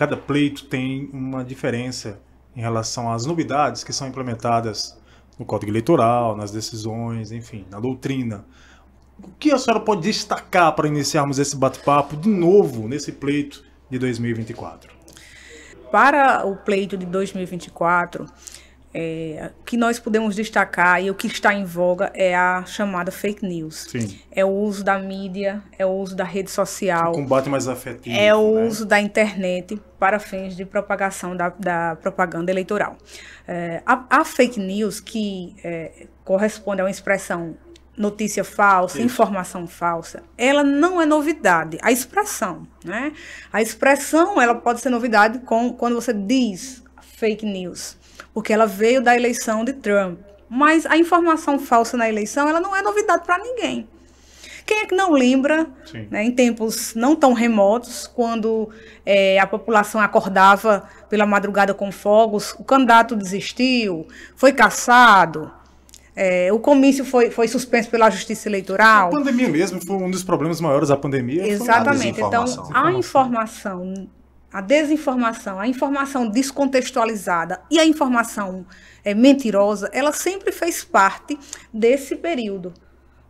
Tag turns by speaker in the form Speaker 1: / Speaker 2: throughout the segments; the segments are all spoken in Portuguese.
Speaker 1: Cada pleito tem uma diferença em relação às novidades que são implementadas no Código Eleitoral, nas decisões, enfim, na doutrina. O que a senhora pode destacar para iniciarmos esse bate-papo de novo nesse pleito de 2024? Para o pleito de 2024, é, que nós podemos destacar e o que está em voga é a chamada fake news. Sim. É o uso da mídia, é o uso da rede social. O combate mais afetivo. É o né? uso da internet para fins de propagação da, da propaganda eleitoral. É, a, a, fake news, que é, corresponde a uma expressão notícia falsa, Isso. informação falsa, ela não é novidade. A expressão, né? A expressão, ela pode ser novidade com, quando você diz fake news porque ela veio da eleição de Trump. Mas a informação falsa na eleição, ela não é novidade para ninguém. Quem é que não lembra, né, em tempos não tão remotos, quando é, a população acordava pela madrugada com fogos, o candidato desistiu, foi caçado, é, o comício foi, foi suspenso pela justiça eleitoral. A pandemia mesmo foi um dos problemas maiores da pandemia. Exatamente. Então, a informação a desinformação, a informação descontextualizada e a informação é, mentirosa, ela sempre fez parte desse período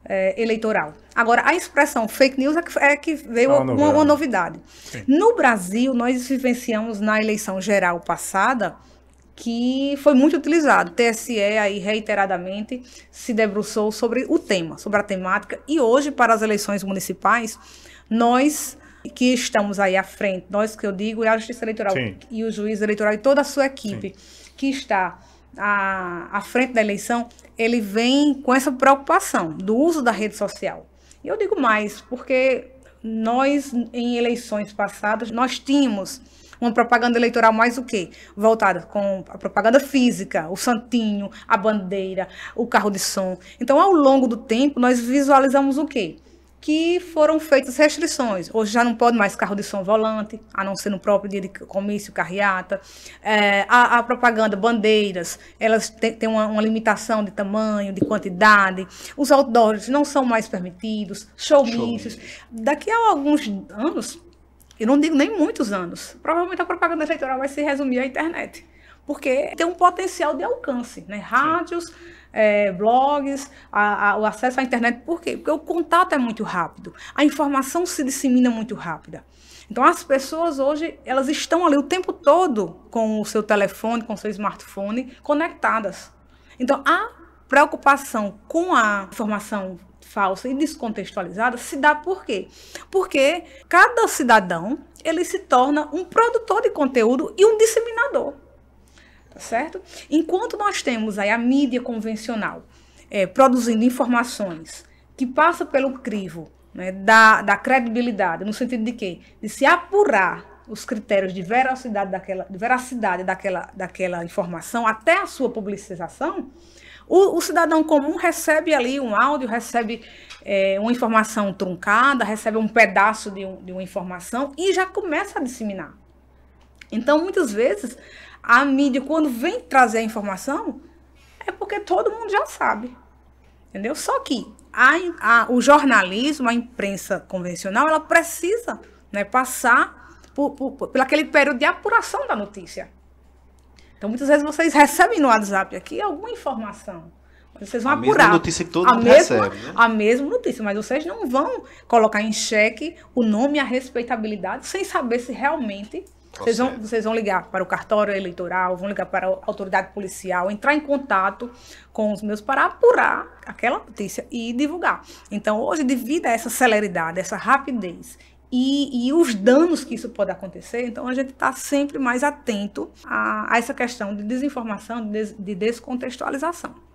Speaker 1: é, eleitoral. Agora, a expressão fake news é que, é que veio ah, uma, uma, novidade. Sim. No Brasil, nós vivenciamos na eleição geral passada que foi muito utilizado. O TSE aí reiteradamente se debruçou sobre o tema, sobre a temática e hoje para as eleições municipais nós que estamos aí à frente, nós que eu digo, é a Justiça Eleitoral Sim. e o juiz eleitoral e toda a sua equipe Sim. que está à, à frente da eleição, ele vem com essa preocupação do uso da rede social. E eu digo mais, porque nós, em eleições passadas, nós tínhamos uma propaganda eleitoral mais o quê? Voltada com a propaganda física, o santinho, a bandeira, o carro de som. Então, ao longo do tempo, nós visualizamos o quê? que foram feitas restrições. Hoje já não pode mais carro de som volante, a não ser no próprio dia de comício, carreata. É, a, a, propaganda, bandeiras, elas têm uma, uma, limitação de tamanho, de quantidade. Os outdoors não são mais permitidos, showmícios. Daqui a alguns anos, eu não digo nem muitos anos, provavelmente a propaganda eleitoral vai se resumir à internet porque tem um potencial de alcance, né? Rádios, é, blogs, a, a, o acesso à internet. Por quê? Porque o contato é muito rápido, a informação se dissemina muito rápida. Então as pessoas hoje, elas estão ali o tempo todo com o seu telefone, com o seu smartphone conectadas. Então a preocupação com a informação falsa e descontextualizada se dá por quê? Porque cada cidadão, ele se torna um produtor de conteúdo e um disseminador tá certo? Enquanto nós temos aí a mídia convencional é, produzindo informações que passa pelo crivo né, da, da credibilidade, no sentido de quê? De se apurar os critérios de veracidade daquela, de veracidade daquela, daquela informação até a sua publicização, o, o cidadão comum recebe ali um áudio, recebe é, uma informação truncada, recebe um pedaço de, um, de uma informação e já começa a disseminar. Então, muitas vezes, a mídia, quando vem trazer a informação, é porque todo mundo já sabe. Entendeu? Só que a, a, o jornalismo, a imprensa convencional, ela precisa né, passar por, por, por, por aquele período de apuração da notícia. Então, muitas vezes vocês recebem no WhatsApp aqui alguma informação. Vocês vão a apurar. Mesma notícia que todo a mundo mesma, recebe, né? A mesma notícia, mas vocês não vão colocar em xeque o nome e a respeitabilidade sem saber se realmente vocês vão, vocês vão ligar para o cartório eleitoral, vão ligar para a autoridade policial, entrar em contato com os meus para apurar aquela notícia e divulgar. Então, hoje, devido a essa celeridade, essa rapidez e, e, os danos que isso pode acontecer. Então, a gente está sempre mais atento a, a, essa questão de desinformação, de, des, de descontextualização.